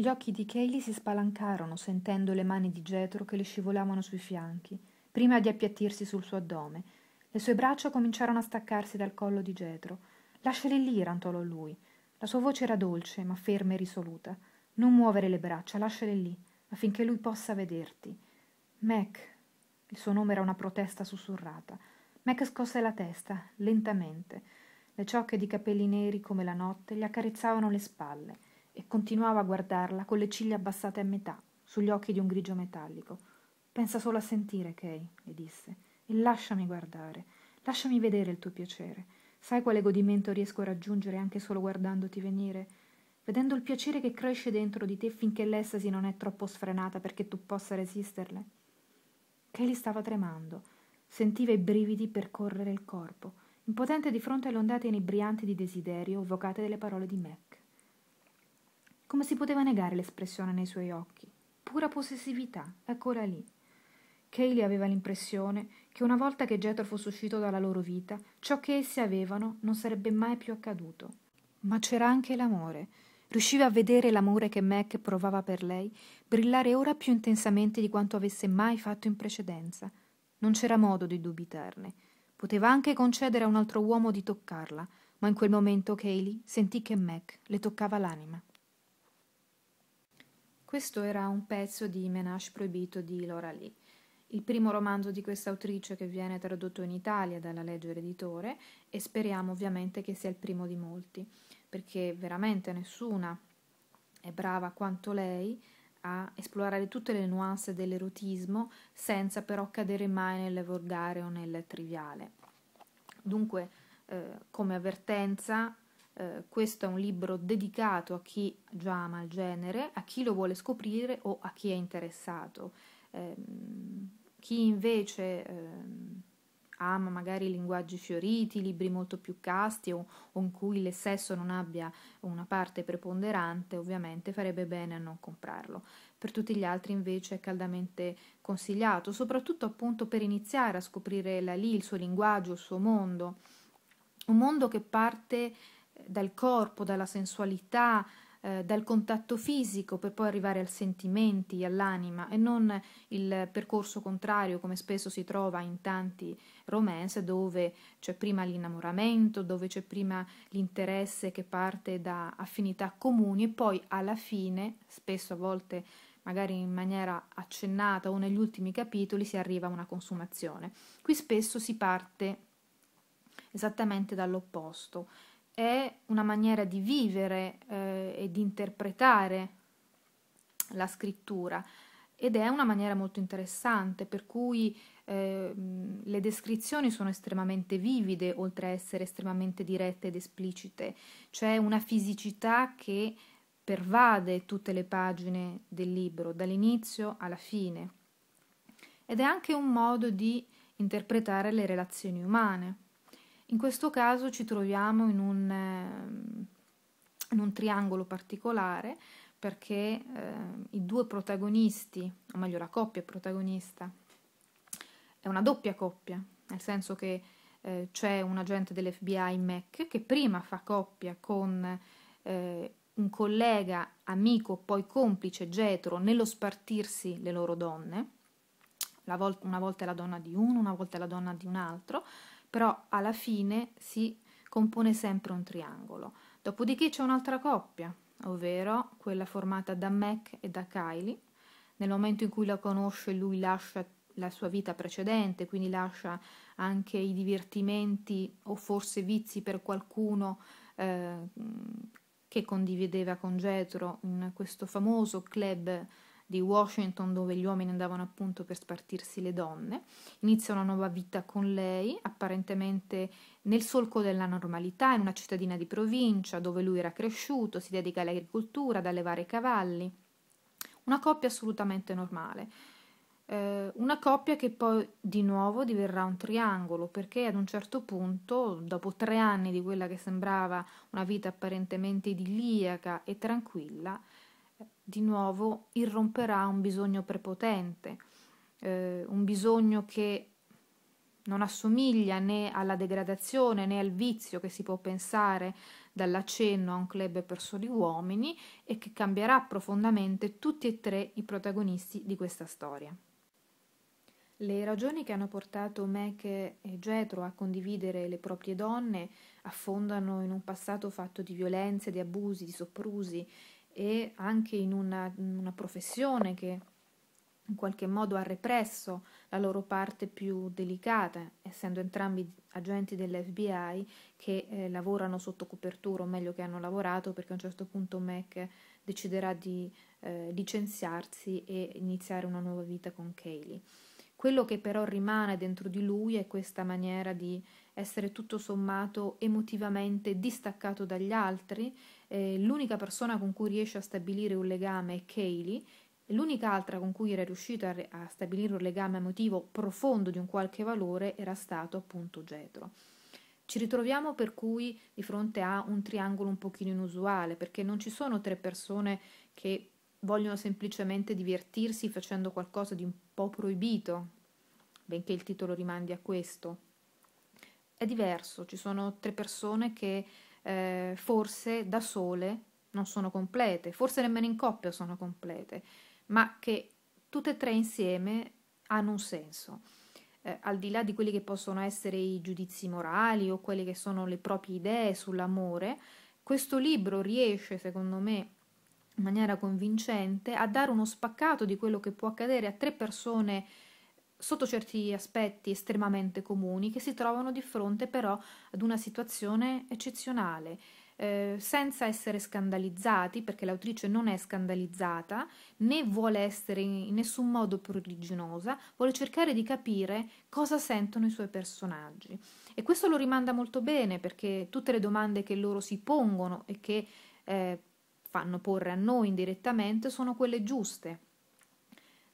Gli occhi di Kaylee si spalancarono sentendo le mani di Getro che le scivolavano sui fianchi, prima di appiattirsi sul suo addome. Le sue braccia cominciarono a staccarsi dal collo di Getro. Lasciali lì, rantolò lui. La sua voce era dolce, ma ferma e risoluta. Non muovere le braccia, lasciale lì, affinché lui possa vederti. Mac. Il suo nome era una protesta sussurrata. Mac scosse la testa, lentamente. Le ciocche di capelli neri come la notte gli accarezzavano le spalle e continuava a guardarla con le ciglia abbassate a metà, sugli occhi di un grigio metallico. Pensa solo a sentire, Kay, le disse, e lasciami guardare, lasciami vedere il tuo piacere. Sai quale godimento riesco a raggiungere anche solo guardandoti venire? Vedendo il piacere che cresce dentro di te finché l'estasi non è troppo sfrenata perché tu possa resisterle? Kay stava tremando, sentiva i brividi percorrere il corpo impotente di fronte alle ondate inebrianti di desiderio evocate dalle parole di Mac. Come si poteva negare l'espressione nei suoi occhi? Pura possessività, ancora lì. Kaylee aveva l'impressione che una volta che Jethro fosse uscito dalla loro vita, ciò che essi avevano non sarebbe mai più accaduto. Ma c'era anche l'amore. Riusciva a vedere l'amore che Mac provava per lei brillare ora più intensamente di quanto avesse mai fatto in precedenza. Non c'era modo di dubitarne. Poteva anche concedere a un altro uomo di toccarla, ma in quel momento Kaylee sentì che Mac le toccava l'anima. Questo era un pezzo di Menage proibito di Laura Lee, il primo romanzo di questa autrice che viene tradotto in Italia dalla Legge Editore e speriamo ovviamente che sia il primo di molti, perché veramente nessuna è brava quanto lei a esplorare tutte le nuance dell'erotismo senza però cadere mai nel volgare o nel triviale. Dunque, eh, come avvertenza, eh, questo è un libro dedicato a chi già ama il genere, a chi lo vuole scoprire o a chi è interessato. Eh, chi invece eh, ama magari linguaggi fioriti, libri molto più casti o, o, in cui il sesso non abbia una parte preponderante, ovviamente farebbe bene a non comprarlo. Per tutti gli altri invece è caldamente consigliato, soprattutto appunto per iniziare a scoprire la lì, il suo linguaggio, il suo mondo. Un mondo che parte dal corpo, dalla sensualità, eh, dal contatto fisico per poi arrivare ai sentimenti, all'anima e non il percorso contrario come spesso si trova in tanti romance dove c'è prima l'innamoramento, dove c'è prima l'interesse che parte da affinità comuni e poi alla fine, spesso a volte magari in maniera accennata o negli ultimi capitoli si arriva a una consumazione. Qui spesso si parte esattamente dall'opposto, è una maniera di vivere eh, e di interpretare la scrittura ed è una maniera molto interessante per cui eh, le descrizioni sono estremamente vivide oltre a essere estremamente dirette ed esplicite, c'è una fisicità che pervade tutte le pagine del libro dall'inizio alla fine ed è anche un modo di interpretare le relazioni umane. In questo caso ci troviamo in un, ehm, in un triangolo particolare perché eh, i due protagonisti, o meglio la coppia protagonista, è una doppia coppia, nel senso che eh, c'è un agente dell'FBI Mac che prima fa coppia con eh, un collega, amico, poi complice Getro nello spartirsi le loro donne, vol- una volta è la donna di uno, una volta è la donna di un altro, però alla fine si compone sempre un triangolo. Dopodiché c'è un'altra coppia, ovvero quella formata da Mac e da Kylie. Nel momento in cui la conosce lui lascia la sua vita precedente, quindi lascia anche i divertimenti o forse vizi per qualcuno eh, che condivideva con Getro in questo famoso club di Washington dove gli uomini andavano appunto per spartirsi le donne, inizia una nuova vita con lei, apparentemente nel solco della normalità, in una cittadina di provincia dove lui era cresciuto, si dedica all'agricoltura, ad allevare i cavalli, una coppia assolutamente normale eh, una coppia che poi di nuovo diverrà un triangolo, perché ad un certo punto, dopo tre anni di quella che sembrava una vita apparentemente idilliaca e tranquilla, di nuovo irromperà un bisogno prepotente, eh, un bisogno che non assomiglia né alla degradazione né al vizio che si può pensare dall'accenno a un club per soli uomini e che cambierà profondamente tutti e tre i protagonisti di questa storia. Le ragioni che hanno portato Mac e eh, Getro a condividere le proprie donne affondano in un passato fatto di violenze, di abusi, di soprusi e anche in una, una professione che in qualche modo ha represso la loro parte più delicata, essendo entrambi agenti dell'FBI che eh, lavorano sotto copertura, o meglio che hanno lavorato, perché a un certo punto Mac deciderà di eh, licenziarsi e iniziare una nuova vita con Kaylee. Quello che però rimane dentro di lui è questa maniera di essere tutto sommato emotivamente distaccato dagli altri, eh, l'unica persona con cui riesce a stabilire un legame è Kaylee, l'unica altra con cui era riuscito a, re- a stabilire un legame emotivo profondo di un qualche valore era stato appunto Getro. Ci ritroviamo per cui di fronte a un triangolo un pochino inusuale, perché non ci sono tre persone che vogliono semplicemente divertirsi facendo qualcosa di un po' proibito, benché il titolo rimandi a questo è diverso, ci sono tre persone che eh, forse da sole non sono complete, forse nemmeno in coppia sono complete, ma che tutte e tre insieme hanno un senso. Eh, al di là di quelli che possono essere i giudizi morali o quelle che sono le proprie idee sull'amore, questo libro riesce, secondo me, in maniera convincente a dare uno spaccato di quello che può accadere a tre persone sotto certi aspetti estremamente comuni, che si trovano di fronte però ad una situazione eccezionale, eh, senza essere scandalizzati, perché l'autrice non è scandalizzata, né vuole essere in nessun modo pruriginosa, vuole cercare di capire cosa sentono i suoi personaggi. E questo lo rimanda molto bene, perché tutte le domande che loro si pongono e che eh, fanno porre a noi indirettamente sono quelle giuste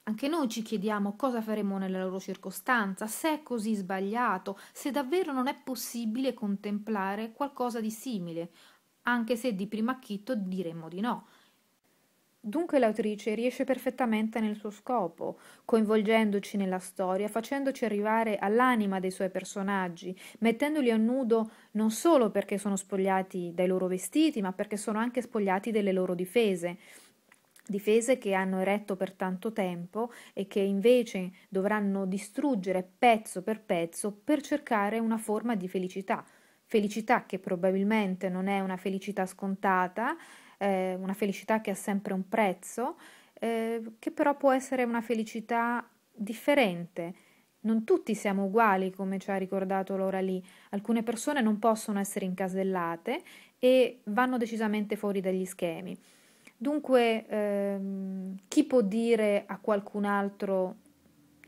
anche noi ci chiediamo cosa faremo nella loro circostanza, se è così sbagliato, se davvero non è possibile contemplare qualcosa di simile, anche se di primo acchitto diremmo di no. Dunque l'autrice riesce perfettamente nel suo scopo, coinvolgendoci nella storia, facendoci arrivare all'anima dei suoi personaggi, mettendoli a nudo non solo perché sono spogliati dai loro vestiti, ma perché sono anche spogliati delle loro difese difese che hanno eretto per tanto tempo e che invece dovranno distruggere pezzo per pezzo per cercare una forma di felicità, felicità che probabilmente non è una felicità scontata, eh, una felicità che ha sempre un prezzo, eh, che però può essere una felicità differente. Non tutti siamo uguali, come ci ha ricordato Laura lì. Alcune persone non possono essere incasellate e vanno decisamente fuori dagli schemi. Dunque, ehm, chi può dire a qualcun altro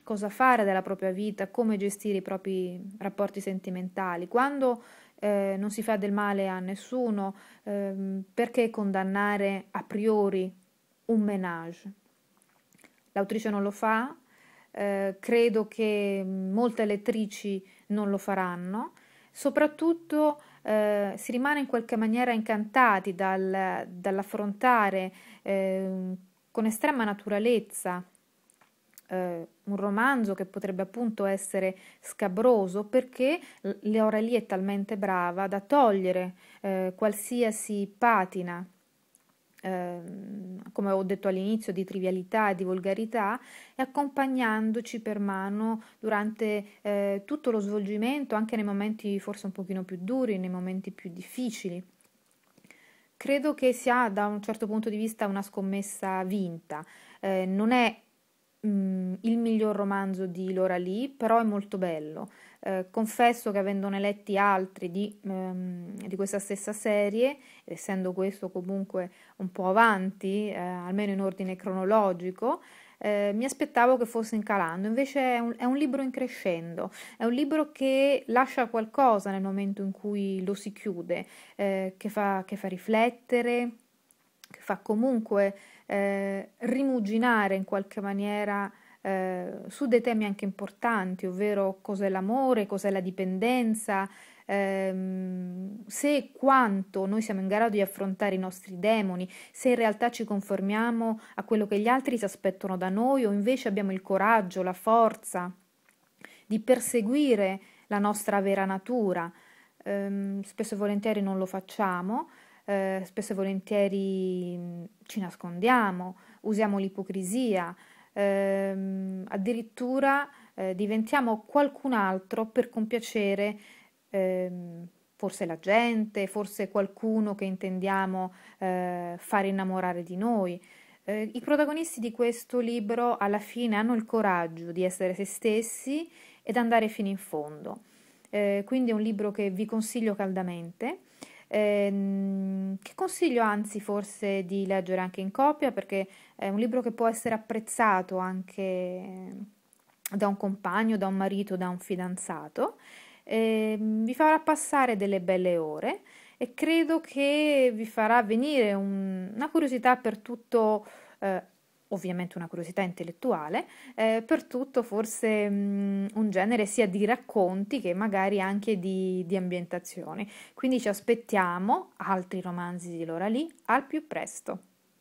cosa fare della propria vita, come gestire i propri rapporti sentimentali? Quando eh, non si fa del male a nessuno, ehm, perché condannare a priori un menage? L'autrice non lo fa, eh, credo che molte lettrici non lo faranno, soprattutto eh, si rimane in qualche maniera incantati dal, dall'affrontare eh, con estrema naturalezza eh, un romanzo che potrebbe appunto essere scabroso perché Leora lì è talmente brava da togliere eh, qualsiasi patina ehm, come ho detto all'inizio, di trivialità e di volgarità, e accompagnandoci per mano durante eh, tutto lo svolgimento, anche nei momenti forse un pochino più duri, nei momenti più difficili. Credo che sia da un certo punto di vista una scommessa vinta. Eh, non è mh, mm, il miglior romanzo di Laura Lee, però è molto bello. Eh, confesso che avendone letti altri di, ehm, di, questa stessa serie, essendo questo comunque un po' avanti, eh, almeno in ordine cronologico, eh, mi aspettavo che fosse in calando, invece è un, è un, libro in crescendo, è un libro che lascia qualcosa nel momento in cui lo si chiude, eh, che fa, che, fa, riflettere, che fa comunque eh, rimuginare in qualche maniera eh, su dei temi anche importanti, ovvero cos'è l'amore, cos'è la dipendenza, ehm, se e quanto noi siamo in grado di affrontare i nostri demoni, se in realtà ci conformiamo a quello che gli altri si aspettano da noi o invece abbiamo il coraggio, la forza di perseguire la nostra vera natura. Ehm, spesso e volentieri non lo facciamo, eh, spesso e volentieri ci nascondiamo, usiamo l'ipocrisia ehm, addirittura eh, diventiamo qualcun altro per compiacere ehm, forse la gente, forse qualcuno che intendiamo eh, far innamorare di noi. Eh, I protagonisti di questo libro alla fine hanno il coraggio di essere se stessi ed andare fino in fondo. Eh, quindi è un libro che vi consiglio caldamente. Ehm, che consiglio anzi forse di leggere anche in coppia perché è un libro che può essere apprezzato anche ehm, da un compagno, da un marito, da un fidanzato. Ehm, vi farà passare delle belle ore e credo che vi farà venire un, una curiosità per tutto eh, ovviamente una curiosità intellettuale, eh, per tutto forse mh, mm, un genere sia di racconti che magari anche di, di ambientazioni. Quindi ci aspettiamo altri romanzi di Lora Lee al più presto.